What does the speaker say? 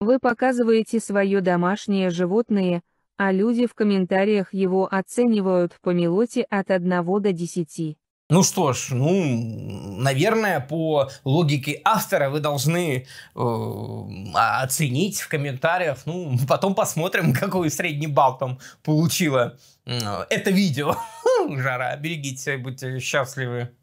Вы показываете свое домашнее животное, а люди в комментариях его оценивают по мелоте от 1 до 10. Ну что ж, ну, наверное, по логике автора вы должны э, а, оценить в комментариях. Ну, потом посмотрим, какой средний балл там получило э, это видео. Жара, берегите, будьте счастливы.